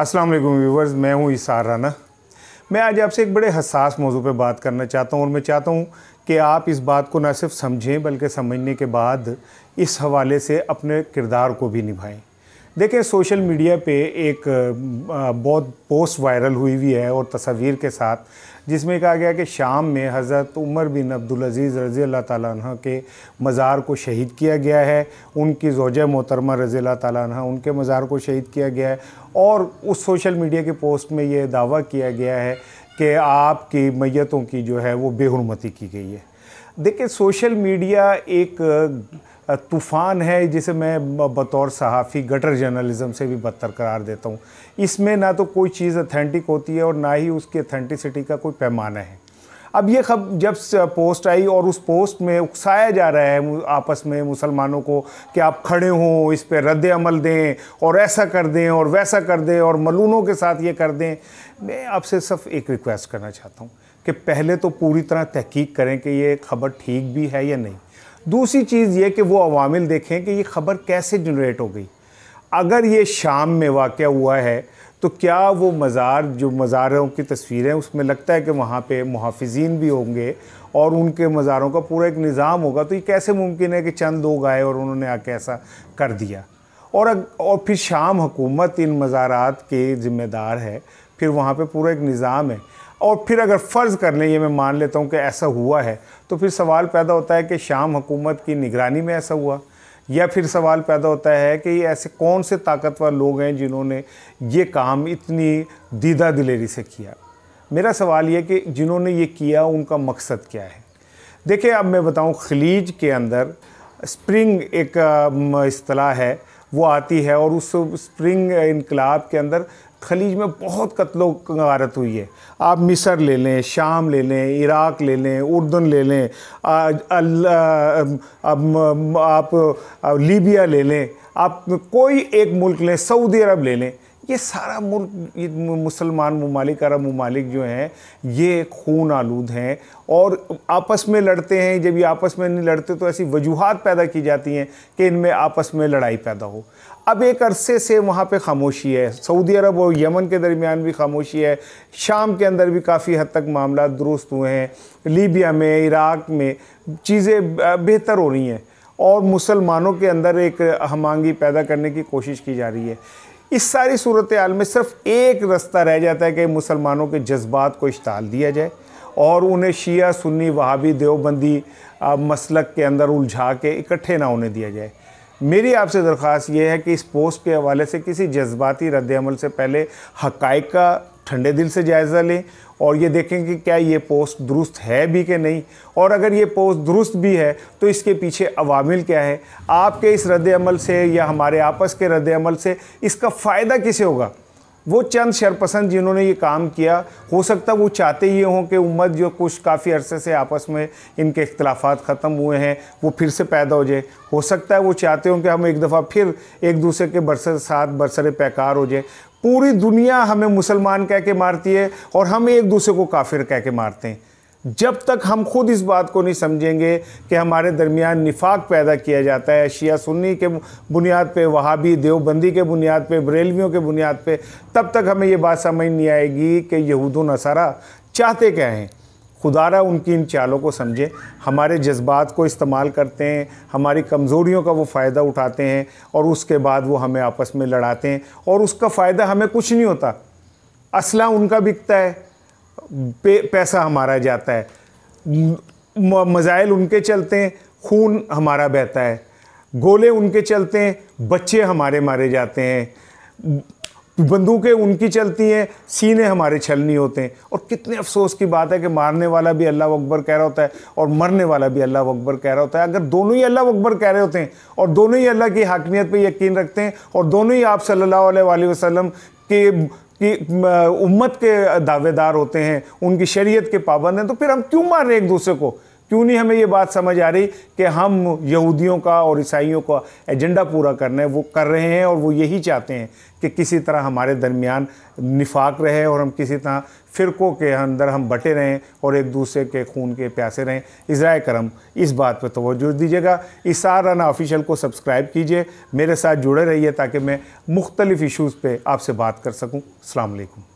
अस्सलाम वालेकुम व्यूवर्स मैं हूँ इसार राना मैं आज आपसे एक बड़े हसास मौजू पर बात करना चाहता हूँ और मैं चाहता हूँ कि आप इस बात को ना सिर्फ समझें बल्कि समझने के बाद इस हवाले से अपने किरदार को भी निभाएं देखें सोशल मीडिया पे एक बहुत पोस्ट वायरल हुई हुई है और तस्वीर के साथ जिसमें कहा गया कि शाम में हज़रत उमर बिन अब्दुल अज़ीज़ रज़ी अल्लाह तह के मज़ार को शहीद किया गया है उनकी जोज मोहतरमा रज़ी अल्लाह तह उनके मज़ार को शहीद किया गया है और उस सोशल मीडिया के पोस्ट में ये दावा किया गया है कि आपकी मैतों की जो है वो बेहरमती की गई है देखिए सोशल मीडिया एक तूफ़ान है जिसे मैं बतौर सहाफ़ी गटर जर्नलिज़म से भी बदतर करार देता हूँ इसमें ना तो कोई चीज़ अथेंटिक होती है और ना ही उसकी अथेंटिसिटी का कोई पैमाना है अब ये खब जब पोस्ट आई और उस पोस्ट में उकसाया जा रहा है आपस में मुसलमानों को कि आप खड़े हों इस पर रद्द अमल दें और ऐसा कर दें और वैसा कर दें और मलूनों के साथ ये कर दें मैं आपसे सिर्फ एक रिक्वेस्ट करना चाहता हूँ कि पहले तो पूरी तरह तहकीक करें कि ये खबर ठीक भी है या नहीं दूसरी चीज़ ये कि वो अवामिल देखें कि ये ख़बर कैसे जनरेट हो गई अगर ये शाम में वाक़ हुआ है तो क्या वो मज़ार जो मज़ारों की तस्वीरें उसमें लगता है कि वहाँ पे मुहाफिजीन भी होंगे और उनके मज़ारों का पूरा एक निज़ाम होगा तो ये कैसे मुमकिन है कि चंद लोग आए और उन्होंने आके ऐसा कर दिया और और फिर शाम हुकूमत इन मज़ारात के ज़िम्मेदार है फिर वहाँ पे पूरा एक निज़ाम है और फिर अगर फ़र्ज़ कर लें ये मैं मान लेता हूँ कि ऐसा हुआ है तो फिर सवाल पैदा होता है कि शाम हुकूमत की निगरानी में ऐसा हुआ या फिर सवाल पैदा होता है कि ऐसे कौन से ताकतवर लोग हैं जिन्होंने ये काम इतनी दीदा दिलेरी से किया मेरा सवाल यह कि जिन्होंने ये किया उनका मकसद क्या है देखिए अब मैं बताऊँ खलीज के अंदर स्प्रिंग एक अम, है वो आती है और उस स्प्रिंग इनकलाब के अंदर खलीज में बहुत कत्लो गारत हुई है आप मिसर ले लें शाम ले लें इराक ले लें उर्दन ले लें आप लीबिया ले लें आप कोई एक मुल्क लें सऊदी अरब ले लें ये सारा मुल्क ये मुसलमान ममालिक अरब ममालिक जो हैं ये खून आलूद हैं और आपस में लड़ते हैं जब ये आपस में नहीं लड़ते तो ऐसी वजूहत पैदा की जाती हैं कि इनमें आपस में लड़ाई पैदा हो अब एक अरसे से वहाँ पे खामोशी है सऊदी अरब और यमन के दरमियान भी खामोशी है शाम के अंदर भी काफ़ी हद तक मामला दुरुस्त हुए हैं लीबिया में इराक में चीज़ें बेहतर हो रही हैं और मुसलमानों के अंदर एक हमांगी पैदा करने की कोशिश की जा रही है इस सारी सूरत हाल में सिर्फ एक रास्ता रह जाता है कि मुसलमानों के जज्बात को इश्ताल दिया जाए और उन्हें शिया सुन्नी वहाबी देवबंदी मसलक के अंदर उलझा के इकट्ठे ना होने दिया जाए मेरी आपसे दरख्वास्त ये है कि इस पोस्ट के हवाले से किसी जज्बाती रद्दमल से पहले हक का ठंडे दिल से जायज़ा लें और ये देखें कि क्या ये पोस्ट दुरुस्त है भी कि नहीं और अगर ये पोस्ट दुरुस्त भी है तो इसके पीछे अवामिल क्या है आपके इस रद्द अमल से या हमारे आपस के रद्द अमल से इसका फ़ायदा किसे होगा वो चंद शरपसंद जिन्होंने ये काम किया हो सकता वो चाहते ये हों कि उम्मत जो कुछ काफ़ी अरसे से आपस में इनके अख्तिलाफ़ ख़त्म हुए हैं वो फिर से पैदा हो जाए हो सकता है वो चाहते हों कि हम एक दफ़ा फिर एक दूसरे के बरसर साथ बरसर पैकार हो जाए पूरी दुनिया हमें मुसलमान कह के मारती है और हम एक दूसरे को काफिर कह के मारते हैं जब तक हम खुद इस बात को नहीं समझेंगे कि हमारे दरमियान निफाक पैदा किया जाता है शिया सुन्नी के बुनियाद पे वहाबी देवबंदी के बुनियाद पे बरेलवियों के बुनियाद पे तब तक हमें ये बात समझ नहीं आएगी कि यहूद नसारा चाहते क्या हैं खुदारा उनकी इन चालों को समझें हमारे जज्बात को इस्तेमाल करते हैं हमारी कमज़ोरियों का वो फ़ायदा उठाते हैं और उसके बाद वो हमें आपस में लड़ाते हैं और उसका फ़ायदा हमें कुछ नहीं होता असला उनका बिकता है पैसा हमारा जाता है मज़ाइल उनके चलते हैं खून हमारा बहता है गोले उनके चलते हैं बच्चे हमारे मारे जाते हैं बंदूकें उनकी चलती हैं सीने हमारे छलनी होते हैं और कितने अफसोस की बात है कि मारने वाला भी अल्लाह अकबर कह रहा होता है और मरने वाला भी अल्लाह अकबर कह रहा होता है अगर दोनों ही अल्लाह अकबर कह रहे होते हैं और दोनों ही अल्लाह की हाकमियत पर यकीन रखते हैं और दोनों ही आप सल्ला वसम के कि उम्मत के दावेदार होते हैं उनकी शरीयत के पाबंद हैं तो फिर हम क्यों मार रहे एक दूसरे को क्यों नहीं हमें ये बात समझ आ रही कि हम यहूदियों का और ईसाइयों का एजेंडा पूरा करना है वो कर रहे हैं और वो यही चाहते हैं कि किसी तरह हमारे दरमियान निफाक रहे और हम किसी तरह फ़िरकों के अंदर हम बटे रहें और एक दूसरे के खून के प्यासे रहें इसरा करम इस बात पर तोज्जो दीजिएगा इस साराना ऑफिशियल को सब्सक्राइब कीजिए मेरे साथ जुड़े रहिए ताकि मैं मुख्तलिफ़ इशूज़ पर आपसे बात कर सकूँ अलैक्म